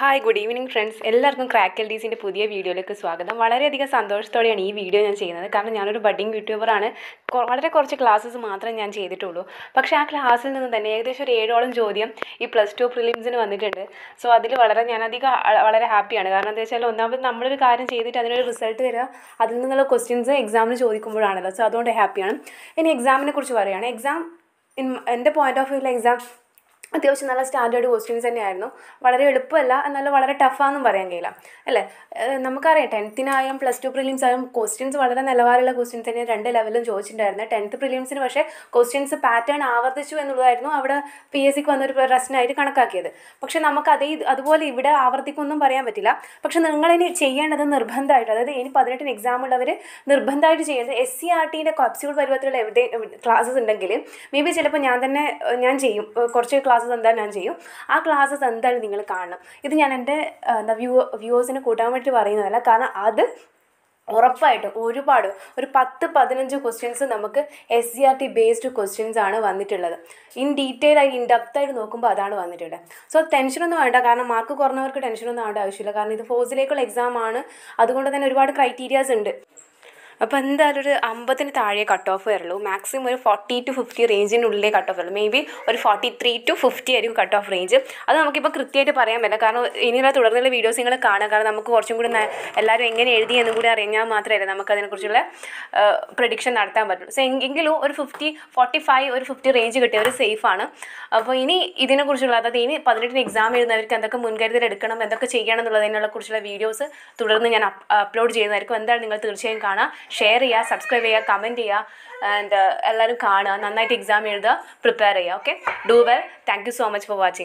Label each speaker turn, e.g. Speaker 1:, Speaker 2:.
Speaker 1: hi good evening friends എല്ലാവർക്കും ക്രാക്കൽ ഡീസിൻ്റെ പുതിയ വീഡിയോയിലേക്ക് സ്വാഗതം വളരെയധികം സന്തോഷത്തോടെയാണ് ഈ വീഡിയോ ഞാൻ ചെയ്യുന്നത് കാരണം ഞാനൊരു ബഡിങ് യൂട്യൂബറാണ് വളരെ കുറച്ച് ക്ലാസ്സസ് മാത്രമേ ഞാൻ ചെയ്തിട്ടുള്ളൂ പക്ഷേ ആ ക്ലാസ്സിൽ നിന്ന് തന്നെ ഏകദേശം ഒരു ഏഴോളം ചോദ്യം ഈ പ്ലസ് ടു പ്രിലിംസിന് വന്നിട്ടുണ്ട് സോ അതിൽ വളരെ ഞാനധികം വളരെ ഹാപ്പിയാണ് കാരണം എന്താ വെച്ചാൽ ഒന്നാമത് നമ്മളൊരു കാര്യം ചെയ്തിട്ട് അതിനൊരു റിസൾട്ട് വരിക അതിൽ നിന്നുള്ള ക്വസ്റ്റ്യൻസ് എക്സാമിന് ചോദിക്കുമ്പോഴാണല്ലോ സോ അതുകൊണ്ട് ഹാപ്പിയാണ് ഇനി എക്സാമിനെ കുറിച്ച് പറയുകയാണ് എക്സാം ഇൻ എൻ്റെ പോയിൻ്റ് ഓഫ് വ്യൂവിൽ എക്സാം അത്യാവശ്യം നല്ല സ്റ്റാൻഡേർഡ് ക്വസ്റ്റ്യൻസ് തന്നെയായിരുന്നു വളരെ എളുപ്പമല്ല എന്നാലും വളരെ ടഫാന്നും പറയാൻ കഴിയില്ല അല്ലേ നമുക്കറിയാം ടെൻത്തിനായും പ്ലസ് ടു പ്രിലിംസ് ആയാലും ക്വസ്റ്റ്യൻസ് വളരെ നിലവാരമുള്ള ക്വസ്റ്റ്യൻസ് തന്നെ രണ്ട് ലെവലും ചോദിച്ചിട്ടുണ്ടായിരുന്നു ടെൻത്ത് പ്രിലിംസിന് പക്ഷേ ക്വസ്റ്റ്യൻസ് പാറ്റേൺ ആവർത്തിച്ചു എന്നുള്ളതായിരുന്നു അവിടെ പി എസ് സിക്ക് വന്നൊരു പ്രശ്നമായിട്ട് കണക്കാക്കിയത് പക്ഷേ നമുക്ക് അതേ അതുപോലെ ഇവിടെ ആവർത്തിക്കൊന്നും പറയാൻ പറ്റില്ല പക്ഷേ നിങ്ങളിനി ചെയ്യേണ്ടത് നിർബന്ധമായിട്ട് അതായത് ഇനി പതിനെട്ടിന് എക്സാം ഉള്ളവർ നിർബന്ധമായിട്ട് ചെയ്യേണ്ടത് എസ് സി ആർ ടീൻ്റെ കോപ്സുകൾ പരുവത്തിലുള്ള എവിടെ ക്ലാസ്സസ് ഉണ്ടെങ്കിൽ മേ ബി ചിലപ്പോൾ ഞാൻ തന്നെ ഞാൻ ചെയ്യും കുറച്ച് ക്ലാസ് ക്ലാസ്സസ് എന്തായാലും ഞാൻ ചെയ്യും ആ ക്ലാസ്സസ് എന്തായാലും നിങ്ങൾ കാണണം ഇത് ഞാൻ എൻ്റെ എന്താ വ്യൂ വ്യൂവേഴ്സിനെ കൂട്ടാൻ വേണ്ടി പറയുന്നതല്ല കാരണം അത് ഉറപ്പായിട്ടും ഒരുപാട് ഒരു പത്ത് പതിനഞ്ച് ക്വസ്റ്റ്യൻസ് നമുക്ക് S C R T based questions ആണ് വന്നിട്ടുള്ളത് ഇൻ ഡീറ്റെയിൽ ആയി ഇൻ ഡെപ്ത് ആയിട്ട് നോക്കുമ്പോൾ അതാണ് വന്നിട്ടുള്ളത് സോ ടെൻഷനൊന്നും വേണ്ട കാരണം മാർക്ക് കുറഞ്ഞവർക്ക് ടെൻഷനൊന്നും ആവേണ്ട ആവശ്യമില്ല കാരണം ഇത് ഫോഴ്സിലേക്കുള്ള എക്സാം ആണ് അതുകൊണ്ട് തന്നെ ഒരുപാട് ക്രൈറ്റീരിയാസ് ഉണ്ട് അപ്പോൾ എന്തായാലും ഒരു അമ്പതിന് താഴെ കട്ട് ഓഫ് വരുള്ളൂ മാക്സിമം ഒരു ഫോർട്ടി ടു ഫിഫ്റ്റി റേഞ്ചിനുള്ളിലേ കട്ട് ഓഫ് വരുള്ളൂ മേ ബി ഒരു ഫോർട്ടി ത്രീ ടു ഫിഫ്റ്റി ആയിരിക്കും കട്ട് ഓഫ് റേഞ്ച് അത് നമുക്കിപ്പോൾ കൃത്യമായിട്ട് പറയാൻ പറ്റില്ല കാരണം ഇനിയുള്ള തുടർന്നുള്ള വീഡിയോസ് നിങ്ങൾ കാണുക കാരണം നമുക്ക് കുറച്ചും കൂടി എല്ലാവരും എങ്ങനെ എഴുതി എന്നും കൂടി അറിഞ്ഞാൽ മാത്രമല്ല നമുക്ക് അതിനെക്കുറിച്ചുള്ള പ്രഡിക്ഷൻ നടത്താൻ പറ്റുള്ളൂ സോ എങ്കിലും ഒരു ഫിഫ്റ്റി ഫോർട്ടി ഫൈവ് ഒരു ഫിഫ്റ്റി റേഞ്ച് കിട്ടിയവർ സേഫാണ് അപ്പോൾ ഇനി ഇതിനെക്കുറിച്ചുള്ള അതായത് ഇനി പതിനെട്ടിന് എക്സാം എഴുതുന്നവർക്ക് എന്തൊക്കെ മുൻകരുതൽ എടുക്കണം എന്തൊക്കെ ചെയ്യണം എന്നുള്ളതിനെ കുറിച്ചുള്ള വീഡിയോസ് തുടർന്ന് ഞാൻ അപ്ലോഡ് ചെയ്യുന്നതായിരിക്കും എന്തായാലും നിങ്ങൾ തീർച്ചയായും കാണാം ഷെയർ ചെയ്യുക സബ്സ്ക്രൈബ് ചെയ്യുക കമൻറ്റ് ചെയ്യുക ആൻഡ് uh, എല്ലാവരും കാണുക നന്നായിട്ട് എക്സാം എഴുതുക പ്രിപ്പയർ ചെയ്യുക okay do well thank you so much for watching